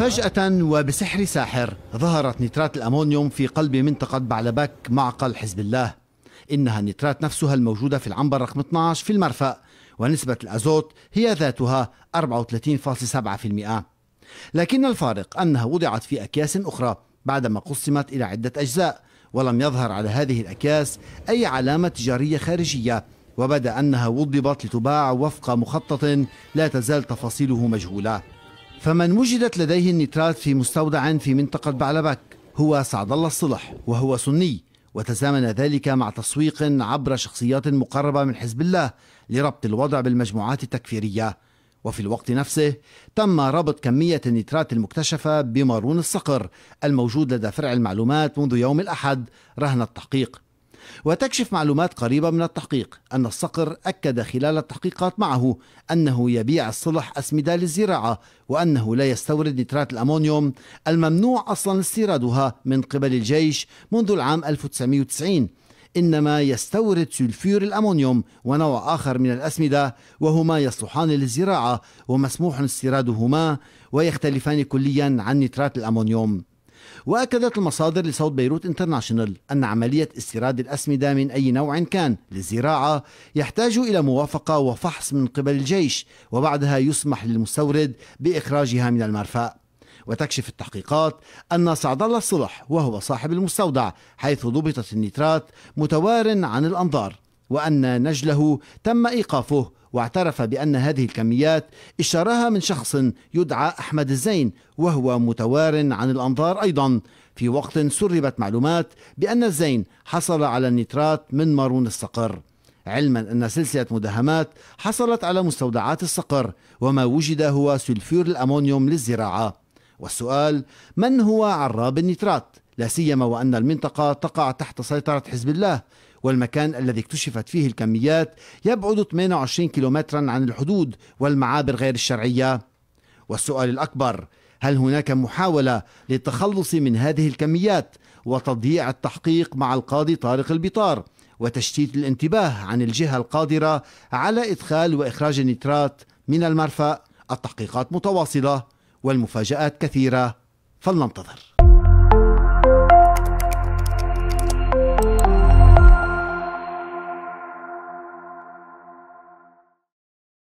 فجأة وبسحر ساحر ظهرت نترات الأمونيوم في قلب منطقة بعلبك معقل حزب الله إنها النترات نفسها الموجودة في العنبر رقم 12 في المرفأ ونسبة الأزوت هي ذاتها 34.7% لكن الفارق أنها وضعت في أكياس أخرى بعدما قسمت إلى عدة أجزاء ولم يظهر على هذه الأكياس أي علامة تجارية خارجية وبدا أنها وضبت لتباع وفق مخطط لا تزال تفاصيله مجهولة فمن وجدت لديه النترات في مستودع في منطقة بعلبك هو سعد الله الصلح وهو سني وتزامن ذلك مع تسويق عبر شخصيات مقربة من حزب الله لربط الوضع بالمجموعات التكفيرية وفي الوقت نفسه تم ربط كمية النترات المكتشفة بمارون الصقر الموجود لدى فرع المعلومات منذ يوم الأحد رهن التحقيق وتكشف معلومات قريبة من التحقيق أن الصقر أكد خلال التحقيقات معه أنه يبيع الصلح أسمدة للزراعة وأنه لا يستورد نترات الأمونيوم الممنوع أصلا استيرادها من قبل الجيش منذ العام 1990 إنما يستورد سلفور الأمونيوم ونوع آخر من الأسمدة وهما يصلحان للزراعة ومسموح استيرادهما ويختلفان كليا عن نترات الأمونيوم وأكدت المصادر لصوت بيروت انترناشونال أن عملية استيراد الأسمدة من أي نوع كان للزراعة يحتاج إلى موافقة وفحص من قبل الجيش وبعدها يسمح للمستورد بإخراجها من المرفأ وتكشف التحقيقات أن سعد الله الصلح وهو صاحب المستودع حيث ضبطت النيترات متوار عن الأنظار وأن نجله تم إيقافه واعترف بأن هذه الكميات اشتراها من شخص يدعى أحمد الزين وهو متوار عن الأنظار أيضا في وقت سربت معلومات بأن الزين حصل على النترات من مارون الصقر علما أن سلسلة مدهمات حصلت على مستودعات الصقر وما وجد هو سلفور الأمونيوم للزراعة والسؤال من هو عراب النترات؟ لا سيما وأن المنطقة تقع تحت سيطرة حزب الله والمكان الذي اكتشفت فيه الكميات يبعد 28 كيلومترا عن الحدود والمعابر غير الشرعية والسؤال الأكبر هل هناك محاولة للتخلص من هذه الكميات وتضييع التحقيق مع القاضي طارق البطار وتشتيت الانتباه عن الجهة القادرة على إدخال وإخراج النترات من المرفأ التحقيقات متواصلة والمفاجآت كثيرة فلننتظر